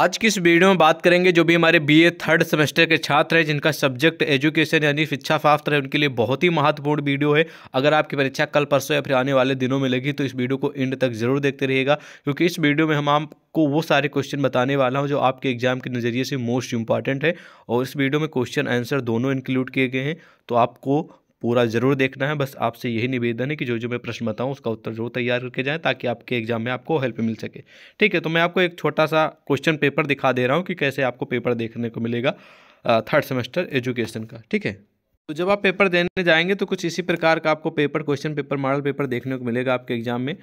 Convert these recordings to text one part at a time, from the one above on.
आज की इस वीडियो में बात करेंगे जो भी हमारे बीए थर्ड सेमेस्टर के छात्र हैं जिनका सब्जेक्ट एजुकेशन यानी शिक्षा शास्त्र है उनके लिए बहुत ही महत्वपूर्ण वीडियो है अगर आपकी परीक्षा कल परसों या फिर आने वाले दिनों में लगी तो इस वीडियो को एंड तक जरूर देखते रहिएगा क्योंकि इस वीडियो में हम आपको वो सारे क्वेश्चन बताने वाला हूँ जो आपके एग्जाम के नज़रिए से मोस्ट इंपॉर्टेंट है और इस वीडियो में क्वेश्चन आंसर दोनों इंक्लूड किए गए हैं तो आपको पूरा ज़रूर देखना है बस आपसे यही निवेदन है कि जो जो मैं प्रश्न बताऊँ उसका उत्तर जरूर तैयार करके जाएँ ताकि आपके एग्जाम में आपको हेल्प मिल सके ठीक है तो मैं आपको एक छोटा सा क्वेश्चन पेपर दिखा दे रहा हूँ कि कैसे आपको पेपर देखने को मिलेगा थर्ड सेमेस्टर एजुकेशन का ठीक है तो जब आप पेपर देने जाएंगे तो कुछ इसी प्रकार का आपको paper question paper model paper देखने को मिलेगा आपके एग्जाम में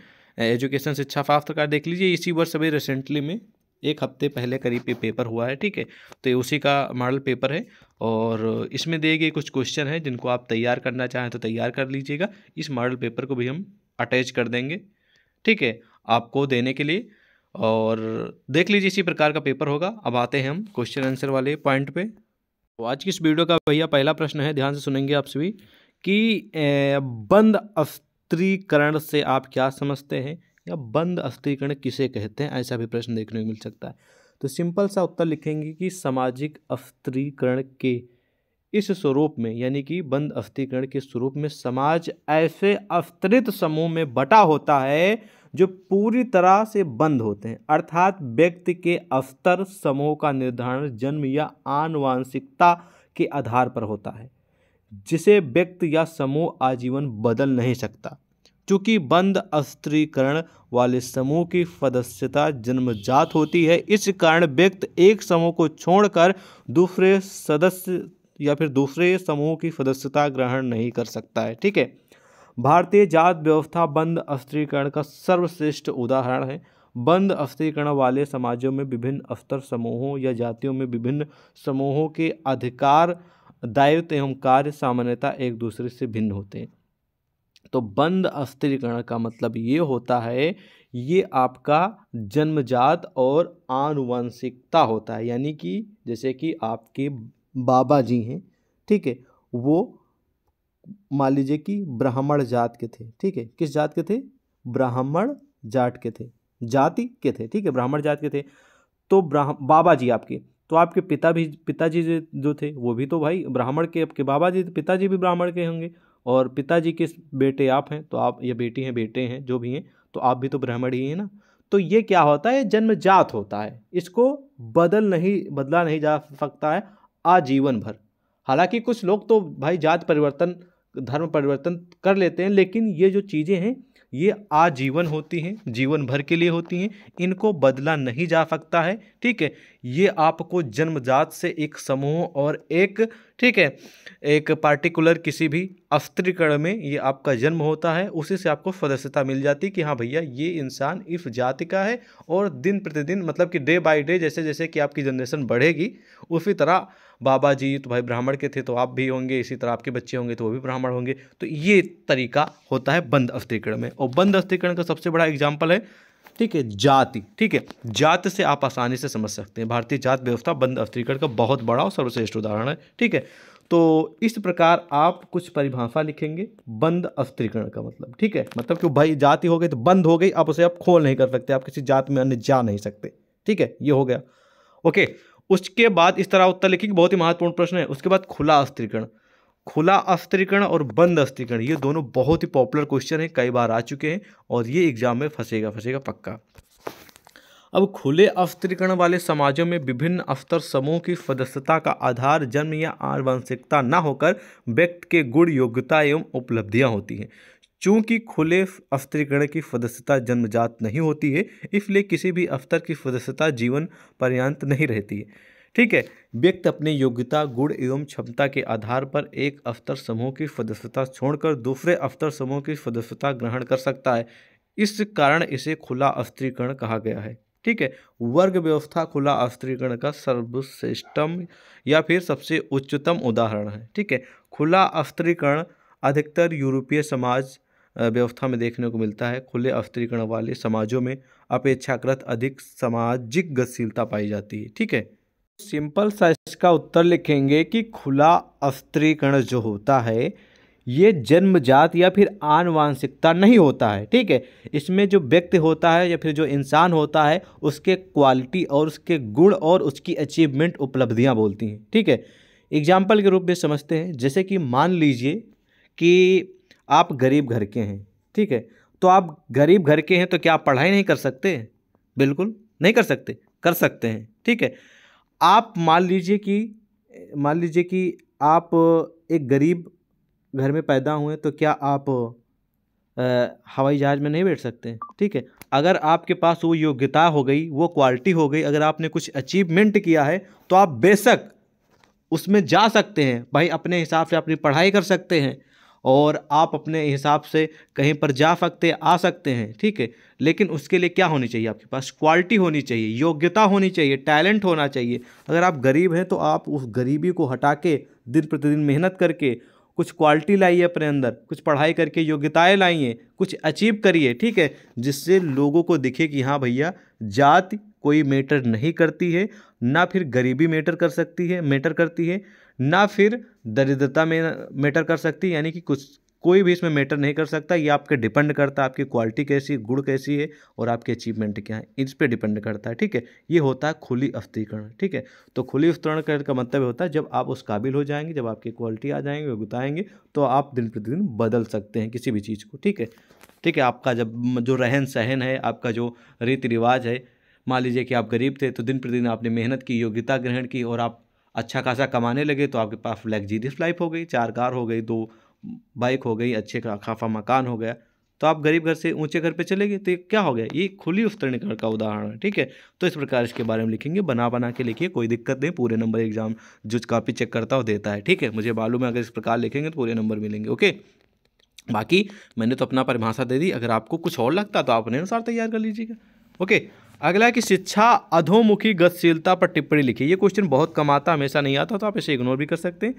एजुकेशन शिक्षा फाफ्त का देख लीजिए इसी वर्ष अभी रिसेंटली में एक हफ्ते पहले करीब ये पेपर हुआ है ठीक है तो ये उसी का मॉडल पेपर है और इसमें दिए गए कुछ क्वेश्चन हैं जिनको आप तैयार करना चाहें तो तैयार कर लीजिएगा इस मॉडल पेपर को भी हम अटैच कर देंगे ठीक है आपको देने के लिए और देख लीजिए इसी प्रकार का पेपर होगा अब आते हैं हम क्वेश्चन आंसर वाले पॉइंट पे तो आज की इस वीडियो का भैया पहला प्रश्न है ध्यान से सुनेंगे आप सभी कि बंद अस्त्रीकरण से आप क्या समझते हैं या बंद अस्थिकरण किसे कहते हैं ऐसा भी प्रश्न देखने को मिल सकता है तो सिंपल सा उत्तर लिखेंगे कि सामाजिक अस्थिरीकरण के इस स्वरूप में यानी कि बंद अस्थिकरण के स्वरूप में समाज ऐसे अस्तृत समूह में बटा होता है जो पूरी तरह से बंद होते हैं अर्थात व्यक्ति के अस्तर समूह का निर्धारण जन्म या आनुवांशिकता के आधार पर होता है जिसे व्यक्ति या समूह आजीवन बदल नहीं सकता चूँकि बंद अस्त्रीकरण वाले समूह की सदस्यता जन्मजात होती है इस कारण व्यक्ति एक समूह को छोड़कर दूसरे सदस्य या फिर दूसरे समूह की सदस्यता ग्रहण नहीं कर सकता है ठीक है भारतीय जात व्यवस्था बंद अस्त्रीकरण का सर्वश्रेष्ठ उदाहरण है बंद अस्त्रीकरण वाले समाजों में विभिन्न स्तर समूहों या जातियों में विभिन्न समूहों के अधिकार दायित्व एवं कार्य सामान्यता एक दूसरे से भिन्न होते हैं तो बंद अस्थिरीकरण का मतलब ये होता है ये आपका जन्मजात और आनुवंशिकता होता है यानी कि जैसे कि आपके बाबा जी हैं ठीक है वो मान लीजिए कि ब्राह्मण जात के थे ठीक है किस जात के थे ब्राह्मण जाट के थे जाति के थे ठीक है ब्राह्मण जात के थे तो ब्राह बाबा जी आपके तो आपके पिता भी पिताजी जो थे वो भी तो भाई ब्राह्मण के आपके बाबा जी पिताजी भी ब्राह्मण के होंगे और पिताजी के बेटे आप हैं तो आप ये बेटी हैं बेटे हैं जो भी हैं तो आप भी तो ब्राह्मण ही हैं ना तो ये क्या होता है जन्मजात होता है इसको बदल नहीं बदला नहीं जा सकता है आजीवन भर हालांकि कुछ लोग तो भाई जात परिवर्तन धर्म परिवर्तन कर लेते हैं लेकिन ये जो चीज़ें हैं ये आजीवन होती हैं जीवन भर के लिए होती हैं इनको बदला नहीं जा सकता है ठीक है ये आपको जन्मजात से एक समूह और एक ठीक है एक पार्टिकुलर किसी भी अस्त्रीकरण में ये आपका जन्म होता है उसी से आपको सदस्यता मिल जाती है कि हाँ भैया ये इंसान इस जाति का है और दिन प्रतिदिन मतलब कि डे बाय डे जैसे जैसे कि आपकी जनरेशन बढ़ेगी उसी तरह बाबा जी तो भाई ब्राह्मण के थे तो आप भी होंगे इसी तरह आपके बच्चे होंगे तो वो भी ब्राह्मण होंगे तो ये तरीका होता है बंद अस्थिकरण में और बंद अस्थिकरण का सबसे बड़ा एग्जाम्पल है ठीक है जाति ठीक है जात से आप आसानी से समझ सकते हैं भारतीय जात व्यवस्था बंद अस्थिकरण का बहुत बड़ा और सर्वश्रेष्ठ उदाहरण है ठीक है तो इस प्रकार आप कुछ परिभाषा लिखेंगे बंद अस्त्रीकरण का मतलब ठीक है मतलब कि भाई जाति हो गई तो बंद हो गई आप उसे आप खोल नहीं कर सकते आप किसी जात में अन्य जा नहीं सकते ठीक है ये हो गया ओके उसके बाद इस तरह उत्तर लिखेंगे बहुत ही महत्वपूर्ण प्रश्न है उसके बाद खुला अस्त्रीकरण खुला अस्त्रीकरण और बंद अस्त्रीकरण ये दोनों बहुत ही पॉपुलर क्वेश्चन हैं कई बार आ चुके हैं और ये एग्जाम में फंसेगा फंसेगा पक्का अब खुले अस्त्रीकरण वाले समाजों में विभिन्न अस्तर समूह की सदस्यता का आधार जन्म या आनुवंशिकता ना होकर व्यक्ति के गुण योग्यता एवं उपलब्धियां होती हैं चूंकि खुले अफ्तरीकरण की सदस्यता जन्मजात नहीं होती है इसलिए किसी भी अफ्तर की सदस्यता जीवन पर्यंत नहीं रहती है ठीक है व्यक्ति अपने योग्यता गुण एवं क्षमता के आधार पर एक अफ्तर समूह की सदस्यता छोड़कर दूसरे अफ्तर समूह की सदस्यता ग्रहण कर सकता है इस कारण इसे खुला अस्त्रीकरण कहा गया है ठीक है वर्ग व्यवस्था खुला अस्त्रीकरण का सर्वश्रेष्ठम या फिर सबसे उच्चतम उदाहरण है ठीक है खुला अस्त्रीकरण अधिकतर यूरोपीय समाज व्यवस्था में देखने को मिलता है खुले अवतरीकरण वाले समाजों में अपेक्षाकृत अधिक सामाजिक गतिशीलता पाई जाती है ठीक है सिंपल सा इसका उत्तर लिखेंगे कि खुला अस्त्रीकरण जो होता है ये जन्मजात या फिर आनुवांशिकता नहीं होता है ठीक है इसमें जो व्यक्ति होता है या फिर जो इंसान होता है उसके क्वालिटी और उसके गुण और उसकी अचीवमेंट उपलब्धियां बोलती हैं ठीक है एग्जाम्पल के रूप में समझते हैं जैसे कि मान लीजिए कि आप गरीब घर के हैं ठीक है तो आप गरीब घर के हैं तो क्या आप पढ़ाई नहीं कर सकते बिल्कुल नहीं कर सकते कर सकते हैं ठीक है आप मान लीजिए कि मान लीजिए कि आप एक गरीब घर में पैदा हुए तो क्या आप हवाई जहाज़ में नहीं बैठ सकते ठीक है अगर आपके पास वो योग्यता हो गई वो क्वालिटी हो गई अगर आपने कुछ अचीवमेंट किया है तो आप बेशक उसमें जा सकते हैं भाई अपने हिसाब से अपनी पढ़ाई कर सकते हैं और आप अपने हिसाब से कहीं पर जा सकते आ सकते हैं ठीक है लेकिन उसके लिए क्या होनी चाहिए आपके पास क्वालिटी होनी चाहिए योग्यता होनी चाहिए टैलेंट होना चाहिए अगर आप गरीब हैं तो आप उस गरीबी को हटा के दिन प्रतिदिन मेहनत करके कुछ क्वालिटी लाइए अपने अंदर कुछ पढ़ाई करके योग्यताएँ लाइए कुछ अचीव करिए ठीक है जिससे लोगों को दिखे कि हाँ भैया जाति कोई मैटर नहीं करती है ना फिर गरीबी मैटर कर सकती है मैटर करती है ना फिर दरिद्रता में मैटर कर सकती यानी कि कुछ कोई भी इसमें मैटर नहीं कर सकता ये आप डिपेंड करता है आपकी क्वालिटी कैसी गुड़ कैसी है और आपके अचीवमेंट क्या है इस पे डिपेंड करता है ठीक है ये होता है खुली अवतीकरण ठीक है तो खुली अवतरण का मतलब होता है जब आप उस काबिल हो जाएंगे जब आपकी क्वालिटी आ जाएंगे योग्यता आएंगे तो आप दिन प्रतिदिन बदल सकते हैं किसी भी चीज़ को ठीक है ठीक है आपका जब जो रहन सहन है आपका जो रीति रिवाज है मान लीजिए कि आप गरीब थे तो दिन प्रतिदिन आपने मेहनत की योग्यता ग्रहण की और आप अच्छा खासा कमाने लगे तो आपके पास लग्जीरियस लाइफ हो गई चार कार हो गई दो बाइक हो गई अच्छे खाफा मकान हो गया तो आप गरीब घर से ऊंचे घर पे चले गए तो क्या हो गया ये खुली उस्तरणीकरण का उदाहरण है ठीक है तो इस प्रकार इसके बारे में लिखेंगे बना बना के लिखिए कोई दिक्कत नहीं पूरे नंबर एग्जाम जो कापी चेक करता हो देता है ठीक है मुझे मालूम है अगर इस प्रकार लिखेंगे तो पूरे नंबर मिलेंगे ओके बाकी मैंने तो अपना परिभाषा दे दी अगर आपको कुछ और लगता तो आप अपने अनुसार तैयार कर लीजिएगा ओके अगला कि शिक्षा अधोमुखी गतिशीलता पर टिप्पणी लिखी ये क्वेश्चन बहुत कम आता हमेशा नहीं आता तो आप इसे इग्नोर भी कर सकते हैं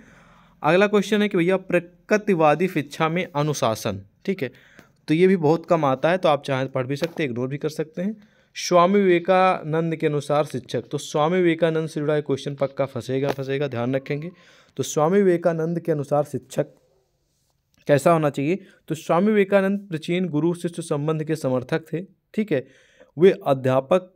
अगला क्वेश्चन है कि भैया प्रकृतिवादी शिक्षा में अनुशासन ठीक है तो ये भी बहुत कम आता है तो आप चाहें तो पढ़ भी सकते हैं इग्नोर भी कर सकते हैं स्वामी विवेकानंद के अनुसार शिक्षक तो स्वामी विवेकानंद से जुड़ा क्वेश्चन पक्का फंसेगा फंसेगा ध्यान रखेंगे तो स्वामी विवेकानंद के अनुसार शिक्षक कैसा होना चाहिए तो स्वामी विवेकानंद प्राचीन गुरु शिष्य संबंध के समर्थक थे ठीक है वे अध्यापक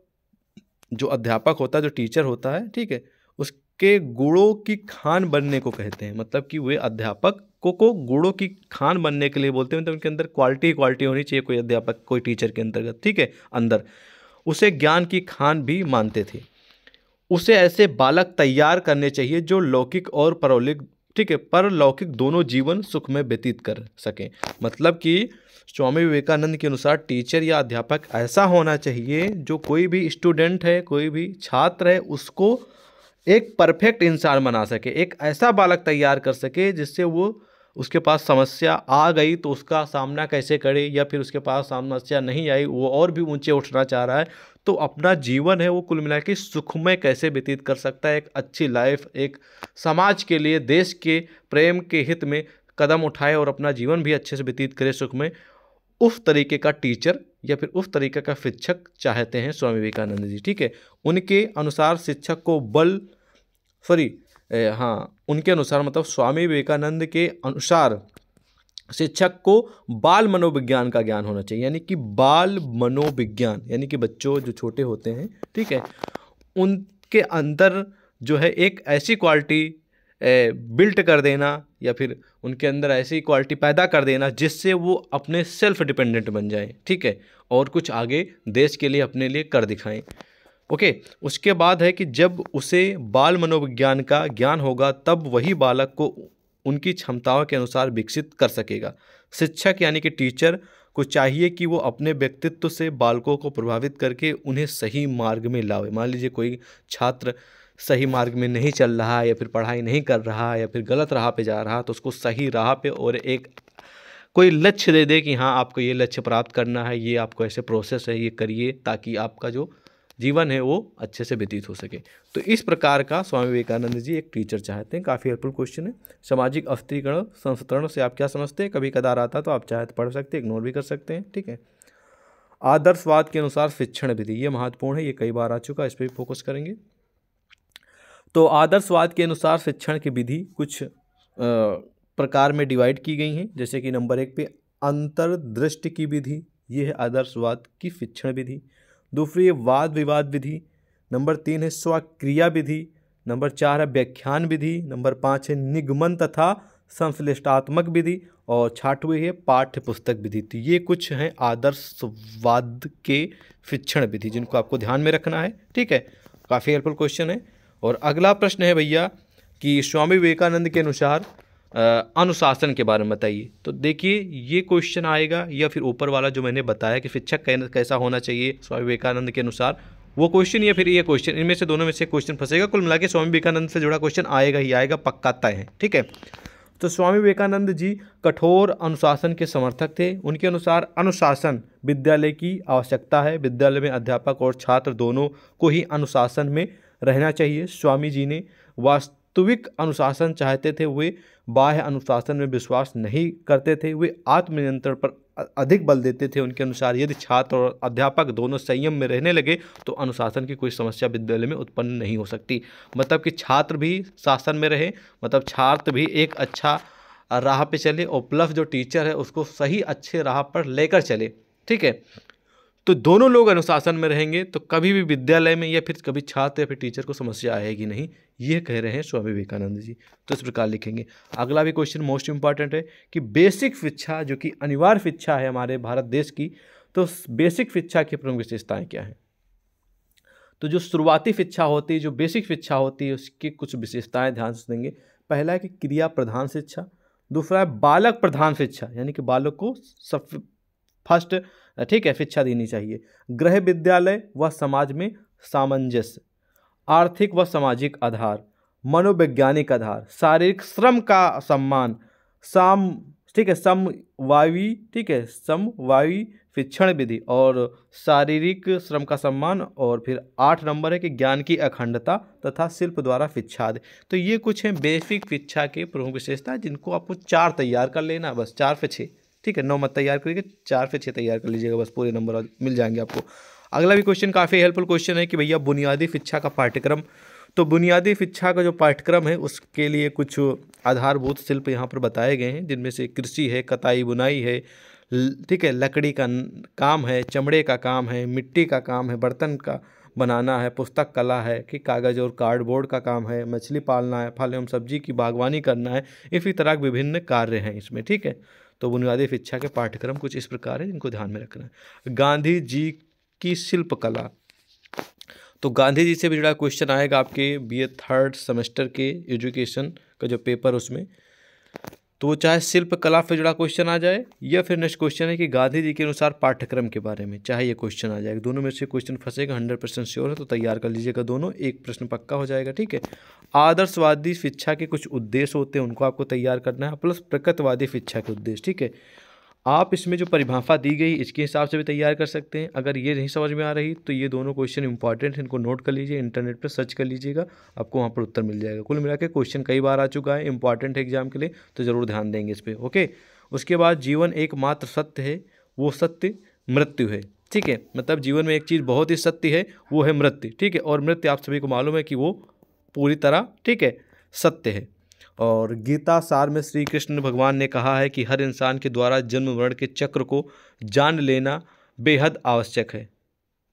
जो अध्यापक होता है जो टीचर होता है ठीक है उसके गुड़ों की खान बनने को कहते हैं मतलब कि वे अध्यापक को को गुड़ों की खान बनने के लिए बोलते हैं मतलब उनके अंदर क्वालिटी क्वालिटी होनी चाहिए कोई अध्यापक कोई टीचर के अंतर्गत ठीक है अंदर उसे ज्ञान की खान भी मानते थे उसे ऐसे बालक तैयार करने चाहिए जो लौकिक और परौलिक ठीक है परलौकिक दोनों जीवन सुख में व्यतीत कर सकें मतलब कि स्वामी विवेकानंद के अनुसार टीचर या अध्यापक ऐसा होना चाहिए जो कोई भी स्टूडेंट है कोई भी छात्र है उसको एक परफेक्ट इंसान बना सके एक ऐसा बालक तैयार कर सके जिससे वो उसके पास समस्या आ गई तो उसका सामना कैसे करे या फिर उसके पास समस्या नहीं आई वो और भी ऊंचे उठना चाह रहा है तो अपना जीवन है वो कुल मिला के सुखमय कैसे व्यतीत कर सकता है एक अच्छी लाइफ एक समाज के लिए देश के प्रेम के हित में कदम उठाए और अपना जीवन भी अच्छे से व्यतीत करे सुखमय उस तरीके का टीचर या फिर उस तरीके का शिक्षक चाहते हैं स्वामी विवेकानंद जी ठीक है उनके अनुसार शिक्षक को बल सॉरी हाँ उनके अनुसार मतलब स्वामी विवेकानंद के अनुसार शिक्षक को बाल मनोविज्ञान का ज्ञान होना चाहिए यानी कि बाल मनोविज्ञान यानी कि बच्चों जो छोटे होते हैं ठीक है उनके अंदर जो है एक ऐसी क्वालिटी बिल्ट कर देना या फिर उनके अंदर ऐसी क्वालिटी पैदा कर देना जिससे वो अपने सेल्फ डिपेंडेंट बन जाएं ठीक है और कुछ आगे देश के लिए अपने लिए कर दिखाएं ओके उसके बाद है कि जब उसे बाल मनोविज्ञान का ज्ञान होगा तब वही बालक को उनकी क्षमताओं के अनुसार विकसित कर सकेगा शिक्षक यानी कि टीचर को चाहिए कि वो अपने व्यक्तित्व से बालकों को प्रभावित करके उन्हें सही मार्ग में लावे मान लीजिए कोई छात्र सही मार्ग में नहीं चल रहा है या फिर पढ़ाई नहीं कर रहा है या फिर गलत राह पे जा रहा है तो उसको सही राह पे और एक कोई लक्ष्य दे दे कि हाँ आपको ये लक्ष्य प्राप्त करना है ये आपको ऐसे प्रोसेस है ये करिए ताकि आपका जो जीवन है वो अच्छे से व्यतीत हो सके तो इस प्रकार का स्वामी विवेकानंद जी एक टीचर चाहते हैं काफ़ी हेल्पफुल क्वेश्चन है सामाजिक अस्त्रीकरण संस्तरण से आप क्या समझते हैं कभी कदार आता तो आप चाहे तो पढ़ सकते हैं इग्नोर भी कर सकते हैं ठीक है आदर्शवाद के अनुसार शिक्षण विधि ये महत्वपूर्ण है ये कई बार आ चुका है इस पर भी फोकस करेंगे तो आदर्शवाद के अनुसार शिक्षण की विधि कुछ प्रकार में डिवाइड की गई हैं जैसे कि नंबर एक पे अंतर्दृष्टि की विधि ये है आदर्शवाद की शिक्षण विधि दूसरी है वाद विवाद विधि नंबर तीन है स्वक्रिया विधि नंबर चार है व्याख्यान विधि नंबर पाँच है निगमन तथा संश्लिष्टात्मक विधि और छाठवी है पाठ्य पुस्तक विधि तो ये कुछ हैं आदर्शवाद के शिक्षण विधि जिनको आपको ध्यान में रखना है ठीक है काफ़ी हेल्पफुल क्वेश्चन है और अगला प्रश्न है भैया कि स्वामी विवेकानंद के अनुसार अनुशासन के बारे में बताइए तो देखिए ये क्वेश्चन आएगा या फिर ऊपर वाला जो मैंने बताया कि शिक्षक कैसा होना चाहिए स्वामी विवेकानंद के अनुसार वो क्वेश्चन या फिर ये क्वेश्चन इनमें से दोनों में से क्वेश्चन फंसेगा कुल मिला के स्वामी विवेकानंद से जुड़ा क्वेश्चन आएगा ही आएगा पक्का तय है ठीक है तो स्वामी विवेकानंद जी कठोर अनुशासन के समर्थक थे उनके अनुसार अनुशासन विद्यालय की आवश्यकता है विद्यालय में अध्यापक और छात्र दोनों को ही अनुशासन में रहना चाहिए स्वामी जी ने वास्तव वास्तविक अनुशासन चाहते थे वे बाह्य अनुशासन में विश्वास नहीं करते थे वे आत्मनियंत्रण पर अधिक बल देते थे उनके अनुसार यदि छात्र और अध्यापक दोनों संयम में रहने लगे तो अनुशासन की कोई समस्या विद्यालय में उत्पन्न नहीं हो सकती मतलब कि छात्र भी शासन में रहे मतलब छात्र भी एक अच्छा राह पे चले और प्लस जो टीचर है उसको सही अच्छे राह पर लेकर चले ठीक है तो दोनों लोग अनुशासन में रहेंगे तो कभी भी विद्यालय में या फिर कभी छात्र या फिर टीचर को समस्या आएगी नहीं ये कह रहे हैं स्वामी विवेकानंद जी तो इस प्रकार लिखेंगे अगला भी क्वेश्चन मोस्ट इंपॉर्टेंट है कि बेसिक शिक्षा जो कि अनिवार्य शिक्षा है हमारे भारत देश की तो बेसिक शिक्षा की प्रमुख विशेषताएँ क्या हैं तो जो शुरुआती शिक्षा होती है जो बेसिक शिक्षा होती है उसकी कुछ विशेषताएँ ध्यान से देंगे पहला है कि क्रिया प्रधान शिक्षा दूसरा है बालक प्रधान शिक्षा यानी कि बालक को सब फर्स्ट ठीक है शिक्षा देनी चाहिए गृह विद्यालय व समाज में सामंजस्य आर्थिक व सामाजिक आधार मनोवैज्ञानिक आधार शारीरिक श्रम का सम्मान साम ठीक है समवायी ठीक है समवायी शिक्षण विधि और शारीरिक श्रम का सम्मान और फिर आठ नंबर है कि ज्ञान की अखंडता तथा शिल्प द्वारा शिक्षा दे तो ये कुछ हैं बेसिक शिक्षा के प्रमुख विशेषता जिनको आपको चार तैयार कर लेना बस चार से छः ठीक है नौ मत तैयार करिएगा चार से छः तैयार कर लीजिएगा बस पूरे नंबर मिल जाएंगे आपको अगला भी क्वेश्चन काफ़ी हेल्पफुल क्वेश्चन है कि भैया बुनियादी शिक्षा का पाठ्यक्रम तो बुनियादी शिक्षा का जो पाठ्यक्रम है उसके लिए कुछ आधारभूत शिल्प यहाँ पर बताए गए हैं जिनमें से कृषि है कताई बुनाई है ठीक है लकड़ी का काम है चमड़े का काम है मिट्टी का काम है बर्तन का बनाना है पुस्तक कला है कि कागज़ और कार्डबोर्ड का काम है मछली पालना है फल एवं सब्जी की बागवानी करना है इसी तरह के विभिन्न कार्य हैं इसमें ठीक है तो बुनियादी शिक्षा के पाठ्यक्रम कुछ इस प्रकार है जिनको ध्यान में रखना है गांधी जी की शिल्पकला तो गांधी जी से भी जुड़ा क्वेश्चन आएगा आपके बी ए थर्ड सेमेस्टर के एजुकेशन का जो पेपर उसमें तो वो चाहे शिल्प कला से जुड़ा क्वेश्चन आ जाए या फिर नेक्स्ट क्वेश्चन है कि गांधी जी के अनुसार पाठ्यक्रम के बारे में चाहे ये क्वेश्चन आ जाएगा दोनों में से क्वेश्चन फंसेगा हंड्रेड परसेंट श्योर है तो तैयार कर लीजिएगा दोनों एक प्रश्न पक्का हो जाएगा ठीक है आदर्शवादी शिक्षा के कुछ उद्देश्य होते हैं उनको आपको तैयार करना है प्लस प्रकृतवादी शिक्षा के उद्देश्य ठीक है आप इसमें जो परिभाषा दी गई इसके हिसाब से भी तैयार कर सकते हैं अगर ये नहीं समझ में आ रही तो ये दोनों क्वेश्चन इंपॉर्टेंट हैं इनको नोट कर लीजिए इंटरनेट पर सर्च कर लीजिएगा आपको वहाँ पर उत्तर मिल जाएगा कुल मिला के क्वेश्चन कई बार आ चुका है इंपॉर्टेंट है एग्जाम के लिए तो ज़रूर ध्यान देंगे इस पर ओके उसके बाद जीवन एकमात्र सत्य है वो सत्य मृत्यु है ठीक है मतलब जीवन में एक चीज़ बहुत ही सत्य है वो है मृत्यु ठीक है और मृत्यु आप सभी को मालूम है कि वो पूरी तरह ठीक है सत्य है और गीता सार में श्री कृष्ण भगवान ने कहा है कि हर इंसान के द्वारा जन्म मरण के चक्र को जान लेना बेहद आवश्यक है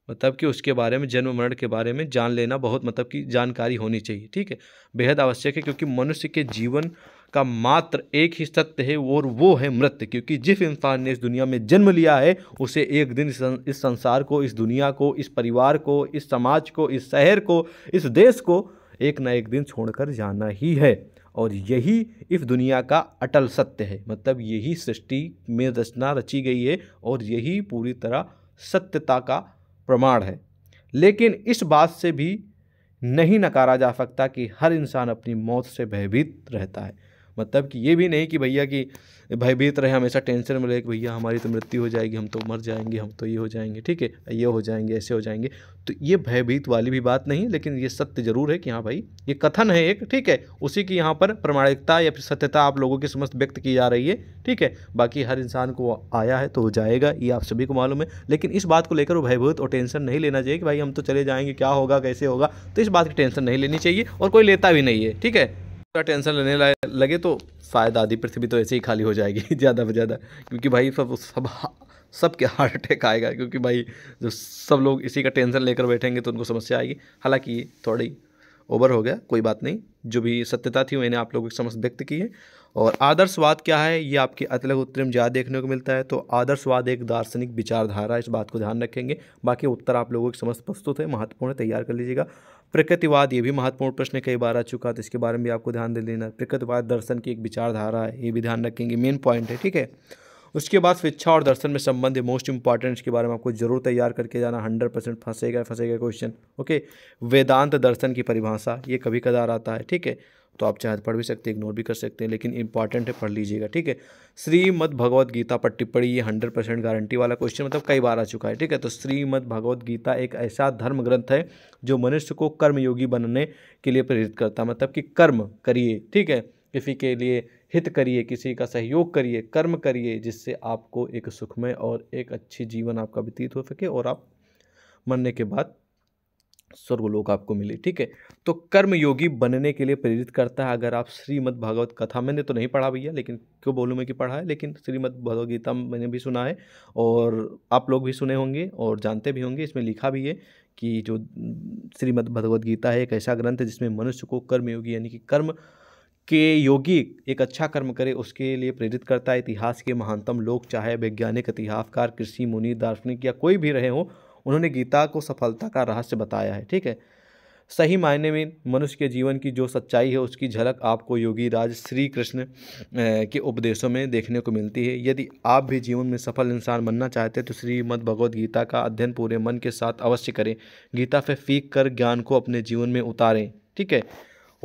मतलब कि उसके बारे में जन्म मरण के बारे में जान लेना बहुत मतलब कि जानकारी होनी चाहिए ठीक है बेहद आवश्यक है क्योंकि मनुष्य के जीवन का मात्र एक ही सत्य है और वो है मृत्यु क्योंकि जिस इंसान ने इस दुनिया में जन्म लिया है उसे एक दिन इस संसार को इस दुनिया को इस परिवार को इस समाज को इस शहर को इस देश को एक ना एक दिन छोड़कर जाना ही है और यही इस दुनिया का अटल सत्य है मतलब यही सृष्टि में रचना रची गई है और यही पूरी तरह सत्यता का प्रमाण है लेकिन इस बात से भी नहीं नकारा जा सकता कि हर इंसान अपनी मौत से भयभीत रहता है मतलब कि ये भी नहीं कि भैया कि भयभीत रहे हमेशा टेंशन में रहे कि भैया हमारी तो मृत्यु हो जाएगी हम तो मर जाएंगे हम तो ये हो जाएंगे ठीक है ये हो जाएंगे ऐसे हो जाएंगे तो ये भयभीत वाली भी बात नहीं लेकिन ये सत्य जरूर है कि हाँ भाई ये कथन है एक ठीक है उसी की यहाँ पर प्रमाणिकता या फिर सत्यता आप लोगों की समस्त व्यक्त की जा रही है ठीक है बाकी हर इंसान को आया है तो हो जाएगा ये आप सभी को मालूम है लेकिन इस बात को लेकर वो भयभूत और टेंशन नहीं लेना चाहिए कि भाई हम तो चले जाएंगे क्या होगा कैसे होगा तो इस बात की टेंशन नहीं लेनी चाहिए और कोई लेता भी नहीं है ठीक है का टेंशन लेने लगे तो शायद आधी पृथ्वी तो ऐसे ही खाली हो जाएगी ज़्यादा से ज़्यादा क्योंकि भाई सब सब सब के हार्ट अटैक आएगा क्योंकि भाई जो सब लोग इसी का टेंशन लेकर बैठेंगे तो उनको समस्या आएगी हालांकि ये थोड़ी ओवर हो गया कोई बात नहीं जो भी सत्यता थी मैंने आप लोगों की समझ व्यक्त की है और आदर्शवाद क्या है ये आपके अतलग उत्तर में ज़्यादा देखने को मिलता है तो आदर्शवाद एक दार्शनिक विचारधारा इस बात को ध्यान रखेंगे बाकी उत्तर आप लोगों के समस्त प्रस्तुत है महत्वपूर्ण तैयार कर लीजिएगा प्रकृतिवाद ये भी महत्वपूर्ण प्रश्न कई बार आ चुका तो इसके बारे में भी आपको ध्यान दे लेना प्रकृतिवाद दर्शन की एक विचारधारा है ये भी ध्यान रखेंगे मेन पॉइंट है ठीक है उसके बाद शिक्षा और दर्शन में संबंध मोस्ट इंपॉर्टेंट इसके बारे में आपको जरूर तैयार करके जाना हंड्रेड परसेंट फंसेगा फंसेगा क्वेश्चन ओके वेदांत दर्शन की परिभाषा ये कभी कदार आता है ठीक है तो आप चाहे तो पढ़ भी सकते हैं इग्नोर भी कर सकते हैं लेकिन इंपॉर्टेंट है पढ़ लीजिएगा ठीक है श्रीमद भगवद गीता पर टिप्पणी ये हंड्रेड परसेंट गारंटी वाला क्वेश्चन मतलब कई बार आ चुका है ठीक है तो श्रीमद भगवद गीता एक ऐसा धर्म ग्रंथ है जो मनुष्य को कर्मयोगी बनने के लिए प्रेरित करता है मतलब कि कर्म करिए ठीक है किसी के लिए हित करिए किसी का सहयोग करिए कर्म करिए जिससे आपको एक सुखमय और एक अच्छी जीवन आपका व्यतीत हो सके और आप मरने के बाद स्वर्गलोक आपको मिले ठीक है तो कर्मयोगी बनने के लिए प्रेरित करता है अगर आप श्रीमद् भागवत कथा मैंने तो नहीं पढ़ा भैया लेकिन क्यों बोलूँ मैं कि पढ़ा है लेकिन श्रीमद् भगवद गीता मैंने भी सुना है और आप लोग भी सुने होंगे और जानते भी होंगे इसमें लिखा भी है कि जो श्रीमद् भगवद गीता है एक ऐसा ग्रंथ है जिसमें मनुष्य को कर्मयोगी यानी कि कर्म के योगी एक अच्छा कर्म करे उसके लिए प्रेरित करता है इतिहास के महानतम लोग चाहे वैज्ञानिक इतिहासकार कृषि मुनि दार्शनिक या कोई भी रहे हों उन्होंने गीता को सफलता का रहस्य बताया है ठीक है सही मायने में मनुष्य के जीवन की जो सच्चाई है उसकी झलक आपको योगी राज श्री कृष्ण के उपदेशों में देखने को मिलती है यदि आप भी जीवन में सफल इंसान बनना चाहते हैं तो श्रीमद् भगवद गीता का अध्ययन पूरे मन के साथ अवश्य करें गीता पे फीक कर ज्ञान को अपने जीवन में उतारें ठीक है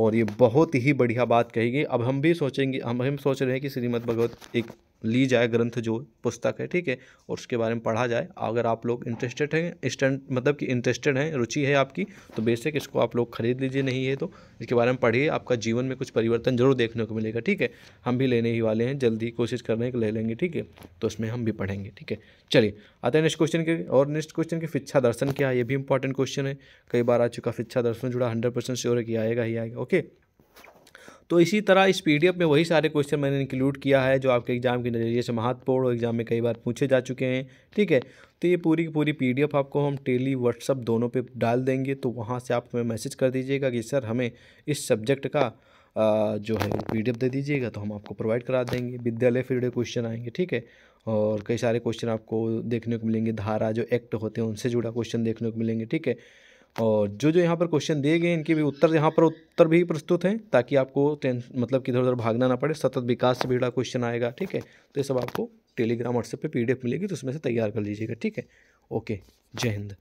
और ये बहुत ही बढ़िया बात कही गई अब हम भी सोचेंगे हम हम सोच रहे हैं कि श्रीमद्भगवत भगवत एक ली जाए ग्रंथ जो पुस्तक है ठीक है और उसके बारे में पढ़ा जाए अगर आप लोग इंटरेस्टेड हैं स्टैंड मतलब कि इंटरेस्टेड हैं रुचि है आपकी तो बेसिक इसको आप लोग खरीद लीजिए नहीं है तो इसके बारे में पढ़िए आपका जीवन में कुछ परिवर्तन जरूर देखने को मिलेगा ठीक है हम भी लेने ही वाले हैं जल्दी कोशिश करने कि ले लेंगे ठीक है तो उसमें हम भी पढ़ेंगे ठीक है चलिए आते हैं नेक्स्ट क्वेश्चन के और नेक्स्ट क्वेश्चन के फिच्छा दर्शन क्या है ये भी इंपॉर्टेंट क्वेश्चन है कई बार आ चुका फिच्छा दर्शन जुड़ा हंड्रेड परसेंट श्योर है कि आएगा ही आएगा ओके तो इसी तरह इस पी में वही सारे क्वेश्चन मैंने इंक्लूड किया है जो आपके एग्ज़ाम के नज़रिए से महत्वपूर्ण और एग्ज़ाम में कई बार पूछे जा चुके हैं ठीक है तो ये पूरी की पूरी पी आपको हम टेली व्हाट्सअप दोनों पे डाल देंगे तो वहाँ से आप हमें मैसेज कर दीजिएगा कि सर हमें इस सब्जेक्ट का जो है पी दे दीजिएगा तो हम आपको प्रोवाइड करा देंगे विद्यालय फील्ड क्वेश्चन आएंगे ठीक है और कई सारे क्वेश्चन आपको देखने को मिलेंगे धारा जो एक्ट होते हैं उनसे जुड़ा क्वेश्चन देखने को मिलेंगे ठीक है और जो जो यहाँ पर क्वेश्चन दिए गए इनके भी उत्तर यहाँ पर उत्तर भी प्रस्तुत हैं ताकि आपको टेंस मतलब किधर उधर भागना ना पड़े सतत विकास से भीड़ा क्वेश्चन आएगा ठीक है तो ये सब आपको टेलीग्राम व्हाट्सएप पे पीडीएफ मिलेगी तो उसमें से तैयार कर लीजिएगा ठीक है ओके जय हिंद